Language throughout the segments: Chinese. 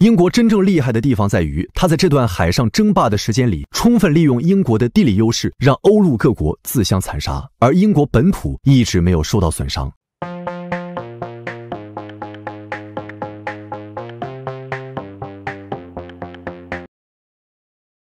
英国真正厉害的地方在于，他在这段海上争霸的时间里，充分利用英国的地理优势，让欧陆各国自相残杀，而英国本土一直没有受到损伤，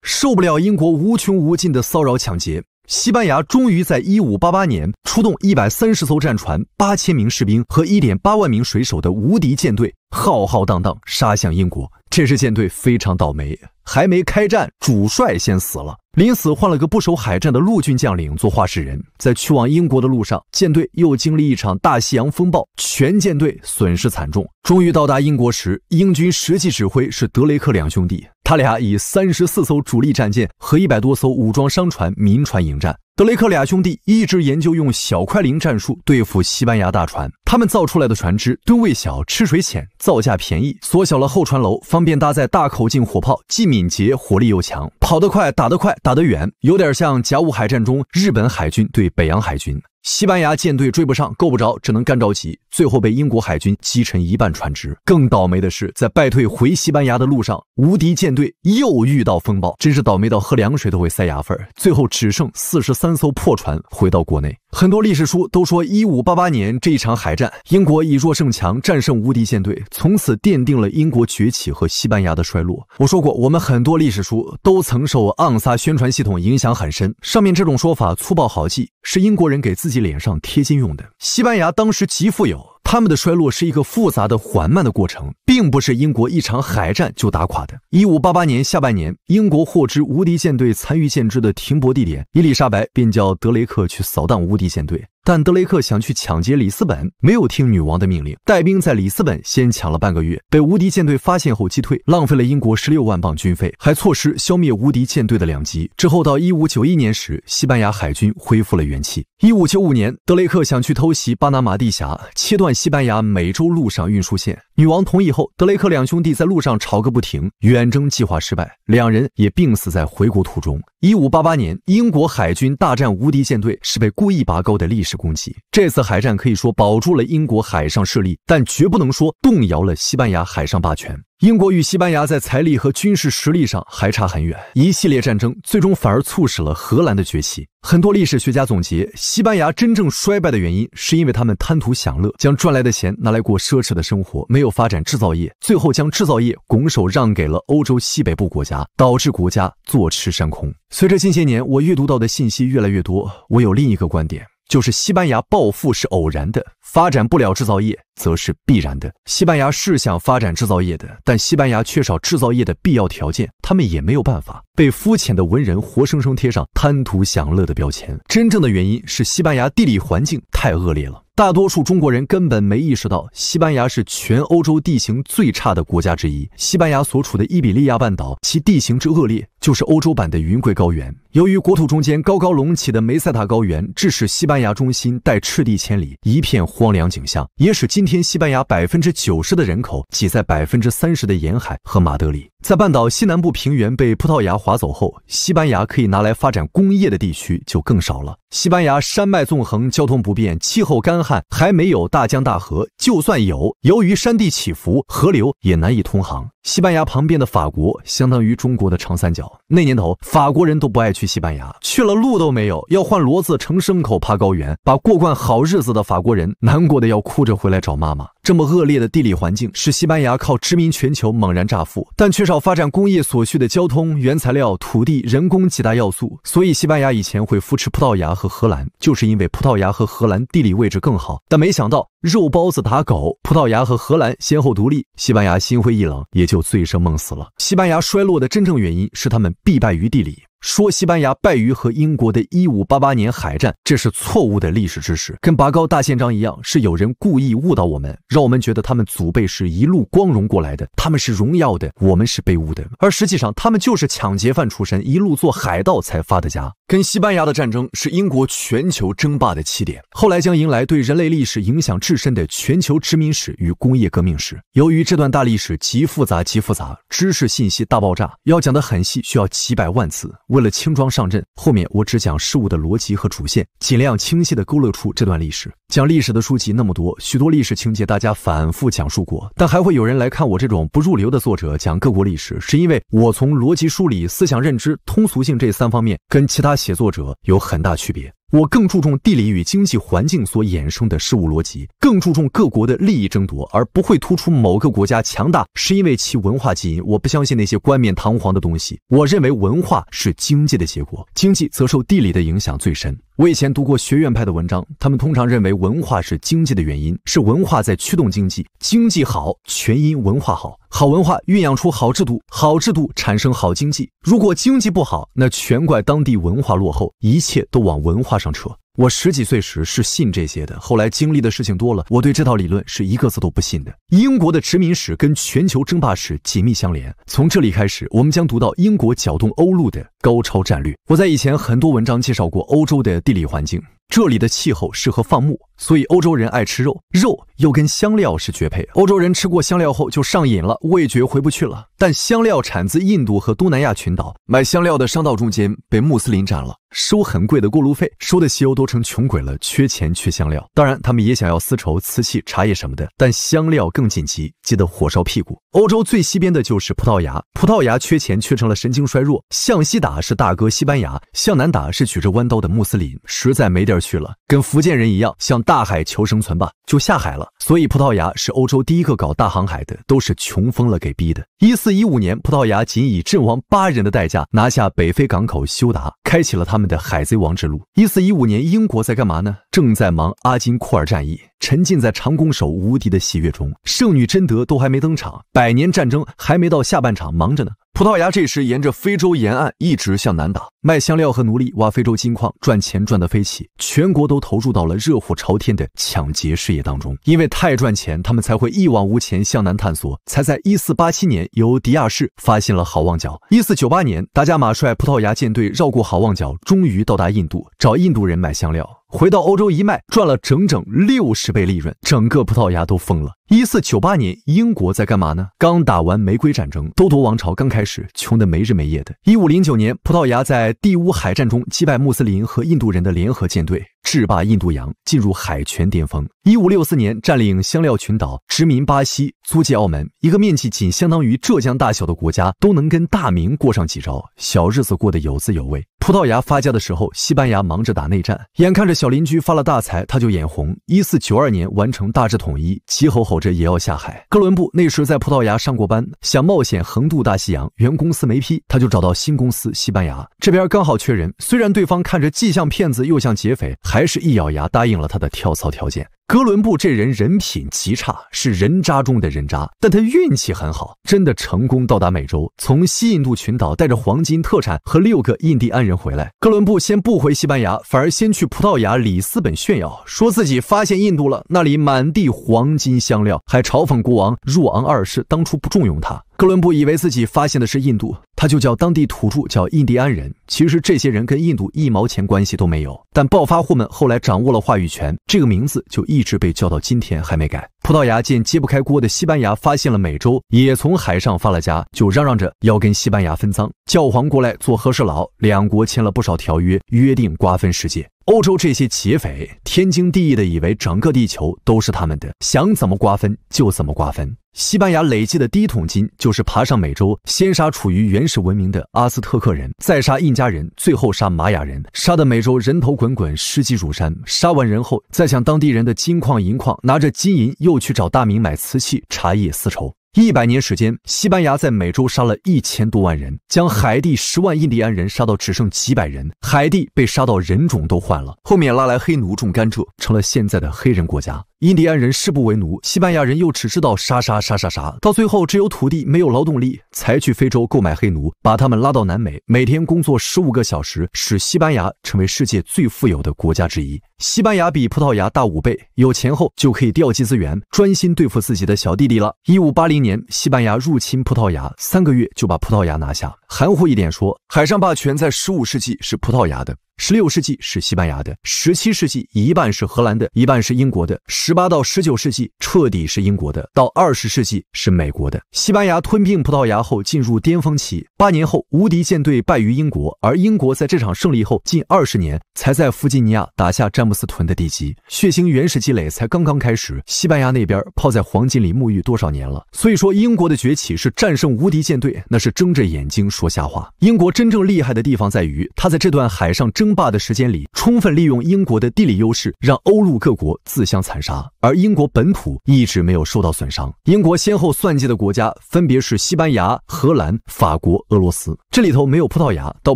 受不了英国无穷无尽的骚扰抢劫。西班牙终于在1588年出动130艘战船、8000名士兵和1.8万名水手的无敌舰队，浩浩荡荡杀向英国。这支舰队非常倒霉，还没开战，主帅先死了，临死换了个不守海战的陆军将领做画事人。在去往英国的路上，舰队又经历一场大西洋风暴，全舰队损失惨重。终于到达英国时，英军实际指挥是德雷克两兄弟。他俩以三十四艘主力战舰和一百多艘武装商船、民船迎战。德雷克俩兄弟一直研究用小快灵战术对付西班牙大船。他们造出来的船只吨位小、吃水浅、造价便宜，缩小了后船楼，方便搭载大口径火炮，既敏捷、火力又强，跑得快、打得快、打得远，有点像甲午海战中日本海军对北洋海军。西班牙舰队追不上，够不着，只能干着急。最后被英国海军击沉一半船只。更倒霉的是，在败退回西班牙的路上，无敌舰队又遇到风暴，真是倒霉到喝凉水都会塞牙缝最后只剩四十三艘破船回到国内。很多历史书都说，一五八八年这一场海战，英国以弱胜强，战胜无敌舰队，从此奠定了英国崛起和西班牙的衰落。我说过，我们很多历史书都曾受昂撒宣传系统影响很深，上面这种说法粗暴好记，是英国人给自己脸上贴金用的。西班牙当时极富有。他们的衰落是一个复杂的、缓慢的过程，并不是英国一场海战就打垮的。一五八八年下半年，英国获知无敌舰队残余舰只的停泊地点，伊丽莎白便叫德雷克去扫荡无敌舰队。但德雷克想去抢劫里斯本，没有听女王的命令，带兵在里斯本先抢了半个月，被无敌舰队发现后击退，浪费了英国十六万镑军费，还错失消灭无敌舰队的良机。之后到一五九一年时，西班牙海军恢复了元气。一五九五年，德雷克想去偷袭巴拿马地峡，切断西班牙美洲陆上运输线。女王同意后，德雷克两兄弟在路上吵个不停，远征计划失败，两人也病死在回国途中。一五八八年，英国海军大战无敌舰队是被故意拔高的历史攻击。这次海战可以说保住了英国海上势力，但绝不能说动摇了西班牙海上霸权。英国与西班牙在财力和军事实力上还差很远，一系列战争最终反而促使了荷兰的崛起。很多历史学家总结，西班牙真正衰败的原因是因为他们贪图享乐，将赚来的钱拿来过奢侈的生活，没有发展制造业，最后将制造业拱手让给了欧洲西北部国家，导致国家坐吃山空。随着近些年我阅读到的信息越来越多，我有另一个观点，就是西班牙暴富是偶然的，发展不了制造业。则是必然的。西班牙是想发展制造业的，但西班牙缺少制造业的必要条件，他们也没有办法。被肤浅的文人活生生贴上贪图享乐的标签，真正的原因是西班牙地理环境太恶劣了。大多数中国人根本没意识到，西班牙是全欧洲地形最差的国家之一。西班牙所处的伊比利亚半岛，其地形之恶劣，就是欧洲版的云贵高原。由于国土中间高高隆起的梅塞塔高原，致使西班牙中心带赤地千里，一片荒凉景象，也使今今天，西班牙百分之九十的人口挤在百分之三十的沿海和马德里。在半岛西南部平原被葡萄牙划走后，西班牙可以拿来发展工业的地区就更少了。西班牙山脉纵横，交通不便，气候干旱，还没有大江大河。就算有，由于山地起伏，河流也难以通航。西班牙旁边的法国，相当于中国的长三角。那年头，法国人都不爱去西班牙，去了路都没有，要换骡子乘牲口爬高原，把过惯好日子的法国人难过的要哭着回来找妈妈。这么恶劣的地理环境，使西班牙靠殖民全球猛然乍富，但缺少发展工业所需的交通、原材料、土地、人工几大要素，所以西班牙以前会扶持葡萄牙和荷兰，就是因为葡萄牙和荷兰地理位置更好。但没想到。肉包子打狗，葡萄牙和荷兰先后独立，西班牙心灰意冷，也就醉生梦死了。西班牙衰落的真正原因是他们必败于地理。说西班牙败于和英国的一五八八年海战，这是错误的历史知识，跟拔高大宪章一样，是有人故意误导我们，让我们觉得他们祖辈是一路光荣过来的，他们是荣耀的，我们是被污的。而实际上，他们就是抢劫犯出身，一路做海盗才发的家。跟西班牙的战争是英国全球争霸的起点，后来将迎来对人类历史影响至。自身的全球殖民史与工业革命史，由于这段大历史极复杂极复杂，知识信息大爆炸，要讲得很细需要几百万字。为了轻装上阵，后面我只讲事物的逻辑和主线，尽量清晰地勾勒出这段历史。讲历史的书籍那么多，许多历史情节大家反复讲述过，但还会有人来看我这种不入流的作者讲各国历史，是因为我从逻辑梳理、思想认知、通俗性这三方面跟其他写作者有很大区别。我更注重地理与经济环境所衍生的事物逻辑，更注重各国的利益争夺，而不会突出某个国家强大是因为其文化基因。我不相信那些冠冕堂皇的东西，我认为文化是经济的结果，经济则受地理的影响最深。我以前读过学院派的文章，他们通常认为文化是经济的原因，是文化在驱动经济，经济好全因文化好，好文化蕴养出好制度，好制度产生好经济。如果经济不好，那全怪当地文化落后，一切都往文化上扯。我十几岁时是信这些的，后来经历的事情多了，我对这套理论是一个字都不信的。英国的殖民史跟全球争霸史紧密相连，从这里开始，我们将读到英国搅动欧陆的高超战略。我在以前很多文章介绍过欧洲的地理环境。这里的气候适合放牧，所以欧洲人爱吃肉，肉又跟香料是绝配。欧洲人吃过香料后就上瘾了，味觉回不去了。但香料产自印度和东南亚群岛，买香料的商道中间被穆斯林占了，收很贵的过路费，收的西欧都成穷鬼了，缺钱缺香料。当然他们也想要丝绸、瓷器、茶叶什么的，但香料更紧急，急得火烧屁股。欧洲最西边的就是葡萄牙，葡萄牙缺钱缺成了神经衰弱。向西打是大哥西班牙，向南打是举着弯刀的穆斯林，实在没点。去了，跟福建人一样，向大海求生存吧，就下海了。所以葡萄牙是欧洲第一个搞大航海的，都是穷疯了给逼的。一四一五年，葡萄牙仅以阵亡八人的代价拿下北非港口休达，开启了他们的海贼王之路。一四一五年，英国在干嘛呢？正在忙阿金库尔战役，沉浸在长弓手无敌的喜悦中。圣女贞德都还没登场，百年战争还没到下半场，忙着呢。葡萄牙这时沿着非洲沿岸一直向南打，卖香料和奴隶，挖非洲金矿，赚钱赚得飞起，全国都投入到了热火朝天的抢劫事业当中。因为太赚钱，他们才会一往无前向南探索，才在一四八七年由迪亚士发现了好望角。一四九八年，达伽马率葡萄牙舰队绕过好望角，终于到达印度，找印度人买香料。回到欧洲一卖，赚了整整六十倍利润，整个葡萄牙都疯了。一四九八年，英国在干嘛呢？刚打完玫瑰战争，都铎王朝刚开始，穷得没日没夜的。一五零九年，葡萄牙在第乌海战中击败穆斯林和印度人的联合舰队。制霸印度洋，进入海权巅峰。一五六四年占领香料群岛，殖民巴西，租借澳门。一个面积仅相当于浙江大小的国家，都能跟大明过上几招，小日子过得有滋有味。葡萄牙发家的时候，西班牙忙着打内战，眼看着小邻居发了大财，他就眼红。一四九二年完成大致统一，齐吼吼着也要下海。哥伦布那时在葡萄牙上过班，想冒险横渡大西洋，原公司没批，他就找到新公司西班牙，这边刚好缺人。虽然对方看着既像骗子又像劫匪。还是一咬牙答应了他的跳槽条件。哥伦布这人人品极差，是人渣中的人渣。但他运气很好，真的成功到达美洲，从西印度群岛带着黄金特产和六个印第安人回来。哥伦布先不回西班牙，反而先去葡萄牙里斯本炫耀，说自己发现印度了，那里满地黄金香料，还嘲讽国王若昂二世当初不重用他。哥伦布以为自己发现的是印度。他就叫当地土著叫印第安人，其实这些人跟印度一毛钱关系都没有。但暴发户们后来掌握了话语权，这个名字就一直被叫到今天还没改。葡萄牙见揭不开锅的西班牙发现了美洲，也从海上发了家，就嚷嚷着要跟西班牙分赃。教皇过来做和事佬，两国签了不少条约，约定瓜分世界。欧洲这些劫匪天经地义的以为整个地球都是他们的，想怎么瓜分就怎么瓜分。西班牙累计的第一桶金就是爬上美洲，先杀处于原始文明的阿斯特克人，再杀印加人，最后杀玛雅人，杀的美洲人头滚滚，尸积如山。杀完人后，再抢当地人的金矿银矿，拿着金银又去找大明买瓷器、茶叶、丝绸。一百年时间，西班牙在美洲杀了一千多万人，将海地十万印第安人杀到只剩几百人，海地被杀到人种都换了，后面拉来黑奴种甘蔗，成了现在的黑人国家。印第安人誓不为奴，西班牙人又只知道杀杀杀杀杀，到最后只有土地没有劳动力，才去非洲购买黑奴，把他们拉到南美，每天工作十五个小时，使西班牙成为世界最富有的国家之一。西班牙比葡萄牙大五倍，有钱后就可以调集资源，专心对付自己的小弟弟了。一五八零年，西班牙入侵葡萄牙，三个月就把葡萄牙拿下。含糊一点说，海上霸权在十五世纪是葡萄牙的。十六世纪是西班牙的，十七世纪一半是荷兰的，一半是英国的。十八到十九世纪彻底是英国的，到二十世纪是美国的。西班牙吞并葡萄牙后进入巅峰期，八年后无敌舰队败于英国，而英国在这场胜利后近二十年才在弗吉尼亚打下詹姆斯屯的地基，血腥原始积累才刚刚开始。西班牙那边泡在黄金里沐浴多少年了？所以说英国的崛起是战胜无敌舰队，那是睁着眼睛说瞎话。英国真正厉害的地方在于，他在这段海上争。争霸的时间里，充分利用英国的地理优势，让欧陆各国自相残杀，而英国本土一直没有受到损伤。英国先后算计的国家分别是西班牙、荷兰、法国、俄罗斯。这里头没有葡萄牙，倒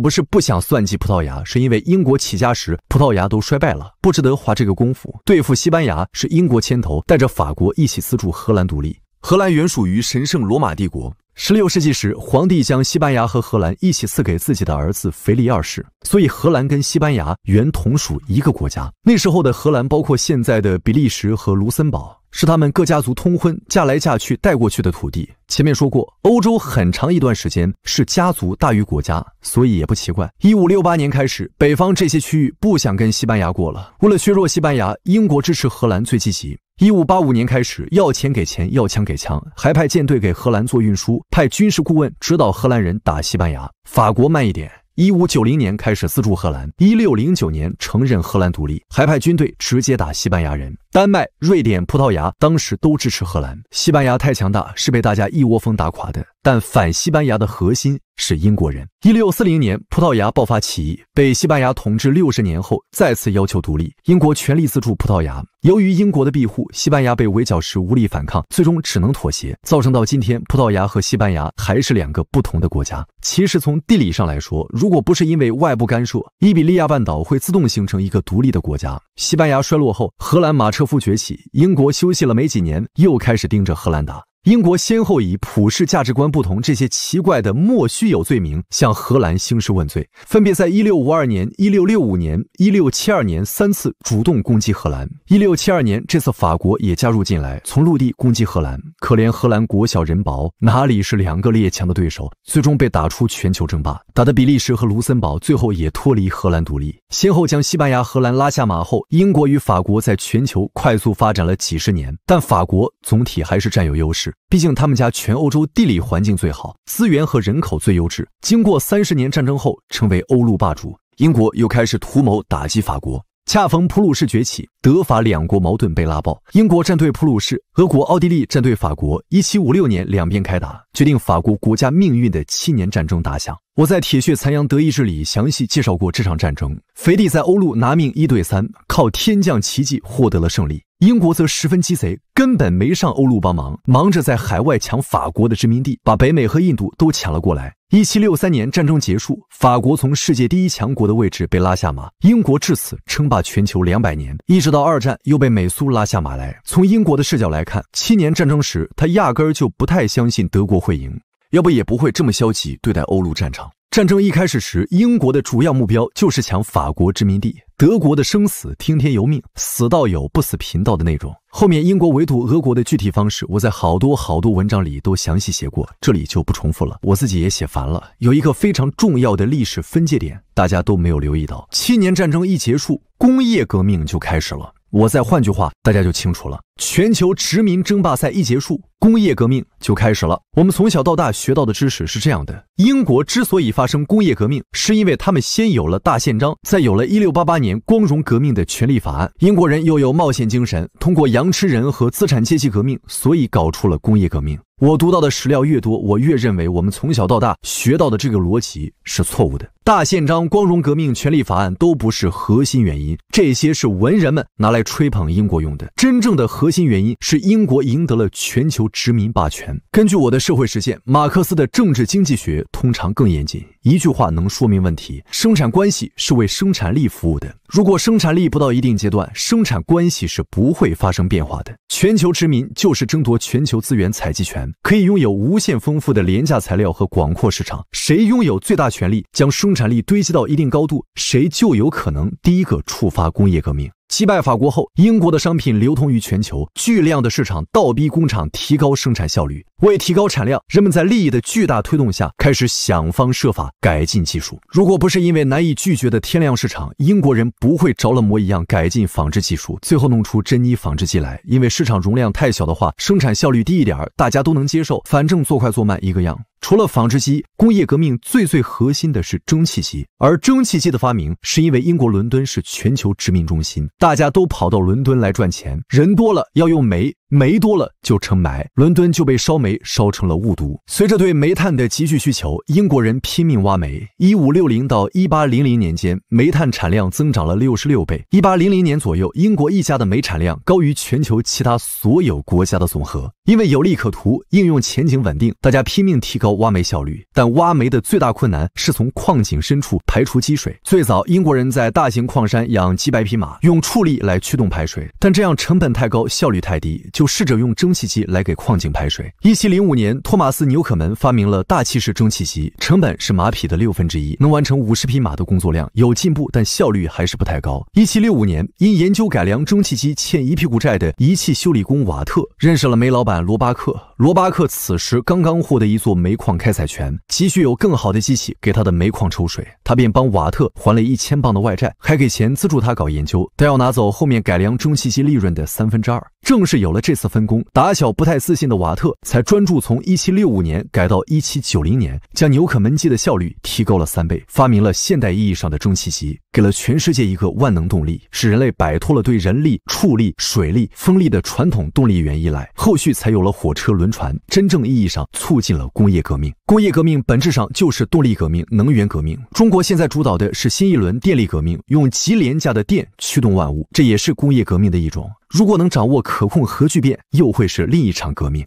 不是不想算计葡萄牙，是因为英国起家时葡萄牙都衰败了，不值得花这个功夫。对付西班牙是英国牵头，带着法国一起资助荷兰独立。荷兰原属于神圣罗马帝国。十六世纪时，皇帝将西班牙和荷兰一起赐给自己的儿子腓力二世，所以荷兰跟西班牙原同属一个国家。那时候的荷兰包括现在的比利时和卢森堡，是他们各家族通婚嫁来嫁去带过去的土地。前面说过，欧洲很长一段时间是家族大于国家，所以也不奇怪。一五六八年开始，北方这些区域不想跟西班牙过了，为了削弱西班牙，英国支持荷兰最积极。一五八五年开始，要钱给钱，要枪给枪，还派舰队给荷兰做运输，派军事顾问指导荷兰人打西班牙。法国慢一点。一五九零年开始资助荷兰，一六零九年承认荷兰独立，还派军队直接打西班牙人。丹麦、瑞典、葡萄牙当时都支持荷兰。西班牙太强大，是被大家一窝蜂打垮的。但反西班牙的核心是英国人。一六四零年，葡萄牙爆发起义，被西班牙统治六十年后，再次要求独立。英国全力资助葡萄牙。由于英国的庇护，西班牙被围剿时无力反抗，最终只能妥协，造成到今天，葡萄牙和西班牙还是两个不同的国家。其实从地理上来说，如果不是因为外部干涉，伊比利亚半岛会自动形成一个独立的国家。西班牙衰落后，荷兰马车。克夫崛起，英国休息了没几年，又开始盯着荷兰打。英国先后以普世价值观不同这些奇怪的莫须有罪名，向荷兰兴师问罪，分别在1652年、1665年、1672年三次主动攻击荷兰。1672年，这次法国也加入进来，从陆地攻击荷兰。可怜荷兰国小人薄，哪里是两个列强的对手？最终被打出全球争霸，打的比利时和卢森堡最后也脱离荷兰独立。先后将西班牙、荷兰拉下马后，英国与法国在全球快速发展了几十年，但法国总体还是占有优势。毕竟他们家全欧洲地理环境最好，资源和人口最优质。经过三十年战争后，成为欧陆霸主。英国又开始图谋打击法国。恰逢普鲁士崛起，德法两国矛盾被拉爆。英国战队普鲁士，俄国、奥地利战队法国。一七五六年，两边开打，决定法国国家命运的七年战争打响。我在《铁血残阳德意志》里详细介绍过这场战争。腓力在欧陆拿命一对三，靠天降奇迹获得了胜利。英国则十分鸡贼，根本没上欧陆帮忙，忙着在海外抢法国的殖民地，把北美和印度都抢了过来。一七六三年战争结束，法国从世界第一强国的位置被拉下马，英国至此称霸全球两百年，一直到二战又被美苏拉下马来。从英国的视角来看，七年战争时他压根儿就不太相信德国会赢，要不也不会这么消极对待欧陆战场。战争一开始时，英国的主要目标就是抢法国殖民地。德国的生死听天由命，死道友不死贫道的那种。后面英国围堵俄国的具体方式，我在好多好多文章里都详细写过，这里就不重复了。我自己也写烦了。有一个非常重要的历史分界点，大家都没有留意到：七年战争一结束，工业革命就开始了。我再换句话，大家就清楚了。全球殖民争霸赛一结束，工业革命就开始了。我们从小到大学到的知识是这样的：英国之所以发生工业革命，是因为他们先有了大宪章，再有了一六八八年光荣革命的权利法案。英国人又有冒险精神，通过羊吃人和资产阶级革命，所以搞出了工业革命。我读到的史料越多，我越认为我们从小到大学到的这个逻辑是错误的。大宪章、光荣革命、权利法案都不是核心原因，这些是文人们拿来吹捧英国用的。真正的核心原因是英国赢得了全球殖民霸权。根据我的社会实践，马克思的政治经济学通常更严谨。一句话能说明问题：生产关系是为生产力服务的。如果生产力不到一定阶段，生产关系是不会发生变化的。全球殖民就是争夺全球资源采集权，可以拥有无限丰富的廉价材料和广阔市场。谁拥有最大权力，将生产。生产力堆积到一定高度，谁就有可能第一个触发工业革命。击败法国后，英国的商品流通于全球，巨量的市场倒逼工厂提高生产效率。为提高产量，人们在利益的巨大推动下，开始想方设法改进技术。如果不是因为难以拒绝的天量市场，英国人不会着了魔一样改进纺织技术，最后弄出珍妮纺织机来。因为市场容量太小的话，生产效率低一点，大家都能接受，反正做快做慢一个样。除了纺织机，工业革命最最核心的是蒸汽机，而蒸汽机的发明是因为英国伦敦是全球殖民中心。大家都跑到伦敦来赚钱，人多了要用煤。煤多了就成霾，伦敦就被烧煤烧成了雾都。随着对煤炭的急剧需求，英国人拼命挖煤。一五六零到一八零零年间，煤炭产量增长了六十六倍。一八零零年左右，英国一家的煤产量高于全球其他所有国家的总和。因为有利可图，应用前景稳定，大家拼命提高挖煤效率。但挖煤的最大困难是从矿井深处排除积水。最早，英国人在大型矿山养几百匹马，用畜力来驱动排水，但这样成本太高，效率太低。就试着用蒸汽机来给矿井排水。一七零五年，托马斯纽可门发明了大气式蒸汽机，成本是马匹的六分之一，能完成五十匹马的工作量。有进步，但效率还是不太高。一七六五年，因研究改良蒸汽机欠一屁股债的仪器修理工瓦特，认识了煤老板罗巴克。罗巴克此时刚刚获得一座煤矿开采权，急需有更好的机器给他的煤矿抽水，他便帮瓦特还了一千磅的外债，还给钱资助他搞研究，但要拿走后面改良蒸汽机利润的三分之二。正是有了这。这次分工，打小不太自信的瓦特才专注从1765年改到1790年，将纽可门机的效率提高了三倍，发明了现代意义上的蒸汽机，给了全世界一个万能动力，使人类摆脱了对人力、畜力、水力、风力的传统动力源依赖，后续才有了火车、轮船，真正意义上促进了工业革命。工业革命本质上就是动力革命、能源革命。中国现在主导的是新一轮电力革命，用极廉价的电驱动万物，这也是工业革命的一种。如果能掌握可控核聚变，又会是另一场革命。